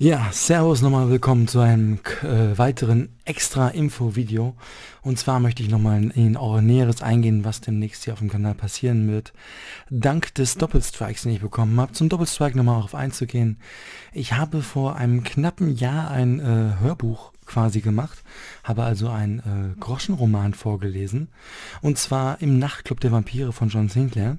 Ja, Servus nochmal, willkommen zu einem äh, weiteren Extra-Info-Video. Und zwar möchte ich nochmal in, eure Näheres eingehen, was demnächst hier auf dem Kanal passieren wird. Dank des Doppelstrikes, den ich bekommen habe, zum Doppelstrike nochmal auf einzugehen. Ich habe vor einem knappen Jahr ein äh, Hörbuch quasi gemacht, habe also einen äh, Groschenroman vorgelesen. Und zwar im Nachtclub der Vampire von John Sinclair.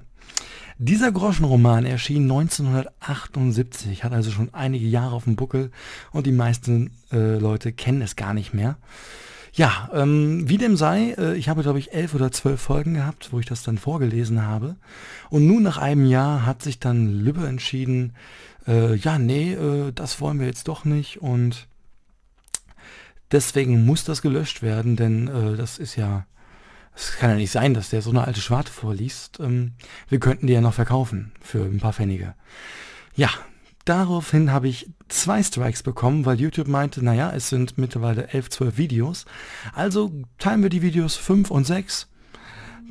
Dieser Groschenroman erschien 1978, hat also schon einige Jahre auf dem Buckel und die meisten äh, Leute kennen es gar nicht mehr. Ja, ähm, wie dem sei, äh, ich habe, glaube ich, elf oder zwölf Folgen gehabt, wo ich das dann vorgelesen habe. Und nun nach einem Jahr hat sich dann Lübbe entschieden, äh, ja, nee, äh, das wollen wir jetzt doch nicht und deswegen muss das gelöscht werden, denn äh, das ist ja es kann ja nicht sein, dass der so eine alte Schwarte vorliest. Ähm, wir könnten die ja noch verkaufen für ein paar Pfennige. Ja, daraufhin habe ich zwei Strikes bekommen, weil YouTube meinte, naja, es sind mittlerweile 11, 12 Videos. Also teilen wir die Videos 5 und 6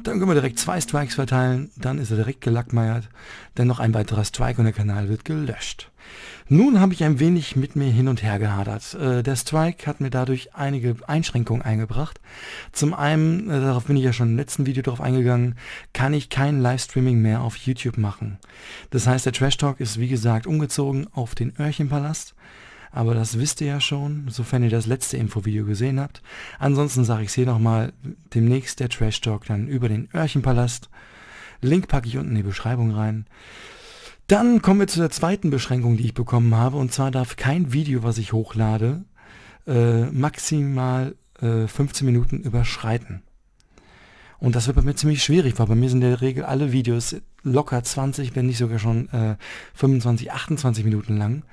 dann können wir direkt zwei Strikes verteilen, dann ist er direkt gelackmeiert, denn noch ein weiterer Strike und der Kanal wird gelöscht. Nun habe ich ein wenig mit mir hin und her gehadert. Äh, der Strike hat mir dadurch einige Einschränkungen eingebracht. Zum einen, äh, darauf bin ich ja schon im letzten Video drauf eingegangen, kann ich kein Livestreaming mehr auf YouTube machen. Das heißt, der Trash Talk ist wie gesagt umgezogen auf den Öhrchenpalast. palast aber das wisst ihr ja schon, sofern ihr das letzte Infovideo gesehen habt. Ansonsten sage ich es hier nochmal, demnächst der Trash Talk dann über den Öhrchenpalast. Link packe ich unten in die Beschreibung rein. Dann kommen wir zu der zweiten Beschränkung, die ich bekommen habe. Und zwar darf kein Video, was ich hochlade, äh, maximal äh, 15 Minuten überschreiten. Und das wird bei mir ziemlich schwierig, weil bei mir sind in der Regel alle Videos locker 20, wenn nicht sogar schon äh, 25, 28 Minuten lang.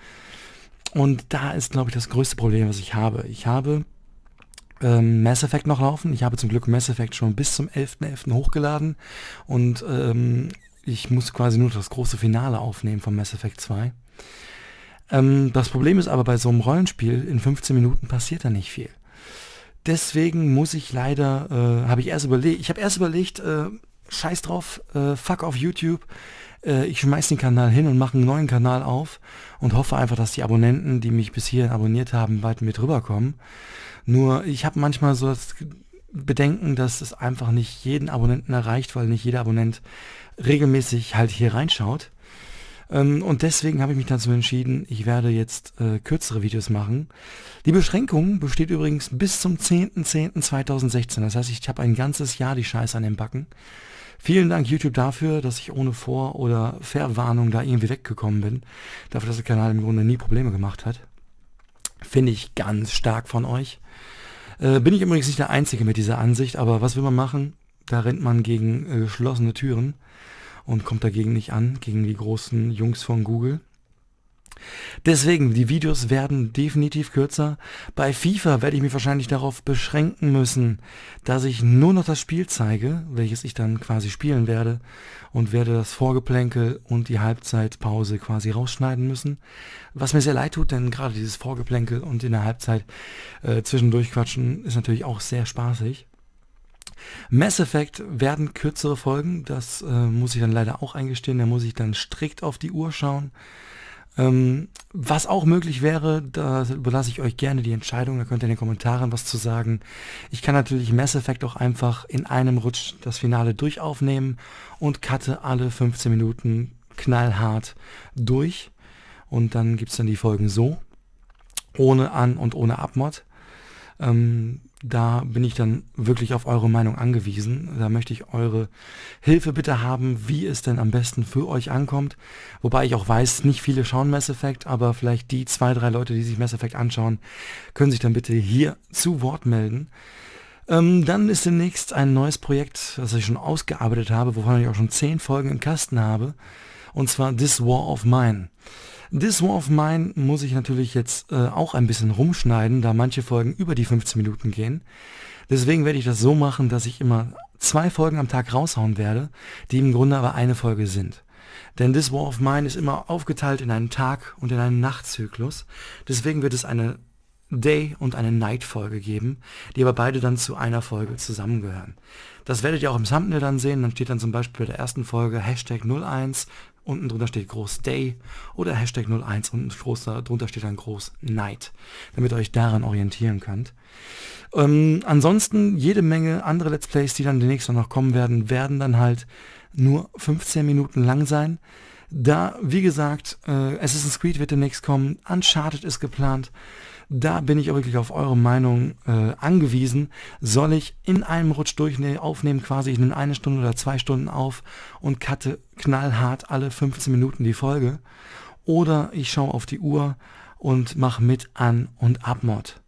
Und da ist, glaube ich, das größte Problem, was ich habe. Ich habe ähm, Mass Effect noch laufen. Ich habe zum Glück Mass Effect schon bis zum 11.11. .11. hochgeladen. Und ähm, ich muss quasi nur das große Finale aufnehmen von Mass Effect 2. Ähm, das Problem ist aber, bei so einem Rollenspiel in 15 Minuten passiert da nicht viel. Deswegen muss ich leider, äh, habe ich erst überlegt, ich habe erst überlegt, äh, scheiß drauf, äh, fuck auf YouTube. Äh, ich schmeiß den Kanal hin und mache einen neuen Kanal auf und hoffe einfach, dass die Abonnenten, die mich bis hierhin abonniert haben, bald mit rüberkommen. Nur ich habe manchmal so das Bedenken, dass es einfach nicht jeden Abonnenten erreicht, weil nicht jeder Abonnent regelmäßig halt hier reinschaut. Ähm, und deswegen habe ich mich dazu entschieden, ich werde jetzt äh, kürzere Videos machen. Die Beschränkung besteht übrigens bis zum 10.10.2016. Das heißt, ich habe ein ganzes Jahr die Scheiße an den Backen. Vielen Dank YouTube dafür, dass ich ohne Vor- oder Verwarnung da irgendwie weggekommen bin. Dafür, dass der Kanal im Grunde nie Probleme gemacht hat. Finde ich ganz stark von euch. Äh, bin ich übrigens nicht der Einzige mit dieser Ansicht, aber was will man machen? Da rennt man gegen äh, geschlossene Türen und kommt dagegen nicht an, gegen die großen Jungs von Google. Deswegen, die Videos werden definitiv kürzer. Bei FIFA werde ich mich wahrscheinlich darauf beschränken müssen, dass ich nur noch das Spiel zeige, welches ich dann quasi spielen werde und werde das Vorgeplänkel und die Halbzeitpause quasi rausschneiden müssen. Was mir sehr leid tut, denn gerade dieses Vorgeplänkel und in der Halbzeit äh, zwischendurch quatschen ist natürlich auch sehr spaßig. Mass Effect werden kürzere Folgen, das äh, muss ich dann leider auch eingestehen, da muss ich dann strikt auf die Uhr schauen. Ähm, was auch möglich wäre, da überlasse ich euch gerne die Entscheidung, da könnt ihr in den Kommentaren was zu sagen. Ich kann natürlich Mass Effect auch einfach in einem Rutsch das Finale durchaufnehmen und cutte alle 15 Minuten knallhart durch. Und dann gibt es dann die Folgen so, ohne An- und ohne Abmod. Ähm, da bin ich dann wirklich auf eure Meinung angewiesen. Da möchte ich eure Hilfe bitte haben, wie es denn am besten für euch ankommt. Wobei ich auch weiß, nicht viele schauen Mass Effect, aber vielleicht die zwei, drei Leute, die sich Mass Effect anschauen, können sich dann bitte hier zu Wort melden. Ähm, dann ist demnächst ein neues Projekt, das ich schon ausgearbeitet habe, wovon ich auch schon zehn Folgen im Kasten habe und zwar This War of Mine. This War of Mine muss ich natürlich jetzt äh, auch ein bisschen rumschneiden, da manche Folgen über die 15 Minuten gehen. Deswegen werde ich das so machen, dass ich immer zwei Folgen am Tag raushauen werde, die im Grunde aber eine Folge sind. Denn This War of Mine ist immer aufgeteilt in einen Tag- und in einen Nachtzyklus. Deswegen wird es eine Day und eine Night Folge geben, die aber beide dann zu einer Folge zusammengehören. Das werdet ihr auch im Thumbnail dann sehen, dann steht dann zum Beispiel bei der ersten Folge Hashtag 01, unten drunter steht groß Day oder Hashtag 01 und groß, drunter steht dann groß Night, damit ihr euch daran orientieren könnt. Ähm, ansonsten jede Menge andere Let's Plays, die dann demnächst noch kommen werden, werden dann halt nur 15 Minuten lang sein. Da, wie gesagt, äh, Assassin's Creed wird demnächst kommen, Uncharted ist geplant, da bin ich wirklich auf eure Meinung äh, angewiesen. Soll ich in einem Rutsch durch aufnehmen, quasi ich nehme eine Stunde oder zwei Stunden auf und cutte knallhart alle 15 Minuten die Folge? Oder ich schaue auf die Uhr und mache mit an und abmod.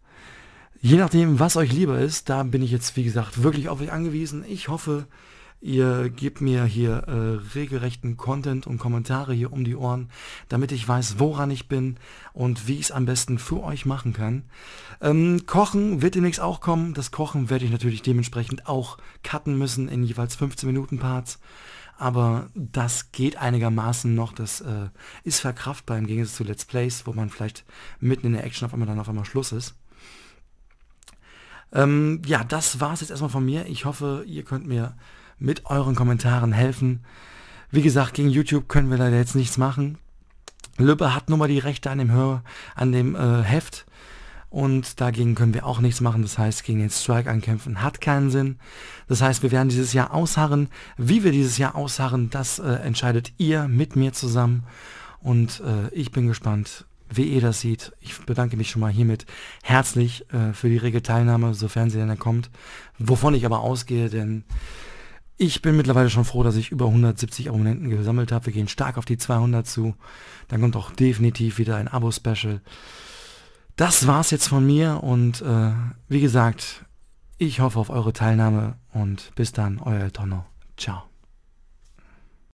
Je nachdem, was euch lieber ist, da bin ich jetzt, wie gesagt, wirklich auf euch angewiesen. Ich hoffe, Ihr gebt mir hier äh, regelrechten Content und Kommentare hier um die Ohren, damit ich weiß, woran ich bin und wie ich es am besten für euch machen kann. Ähm, Kochen wird demnächst auch kommen. Das Kochen werde ich natürlich dementsprechend auch cutten müssen in jeweils 15 Minuten Parts. Aber das geht einigermaßen noch. Das äh, ist verkraftbar im Gegensatz zu Let's Plays, wo man vielleicht mitten in der Action auf einmal dann auf einmal Schluss ist. Ähm, ja, das war es jetzt erstmal von mir. Ich hoffe, ihr könnt mir mit euren Kommentaren helfen. Wie gesagt, gegen YouTube können wir leider jetzt nichts machen. Lübbe hat nun mal die Rechte an dem, Hör, an dem äh, Heft und dagegen können wir auch nichts machen. Das heißt, gegen den Strike ankämpfen hat keinen Sinn. Das heißt, wir werden dieses Jahr ausharren. Wie wir dieses Jahr ausharren, das äh, entscheidet ihr mit mir zusammen. Und äh, ich bin gespannt, wie ihr das seht. Ich bedanke mich schon mal hiermit herzlich äh, für die rege Teilnahme, sofern sie denn da kommt. Wovon ich aber ausgehe, denn ich bin mittlerweile schon froh, dass ich über 170 Abonnenten gesammelt habe. Wir gehen stark auf die 200 zu. Dann kommt auch definitiv wieder ein Abo-Special. Das war's jetzt von mir und äh, wie gesagt, ich hoffe auf eure Teilnahme und bis dann, euer Tonno. Ciao.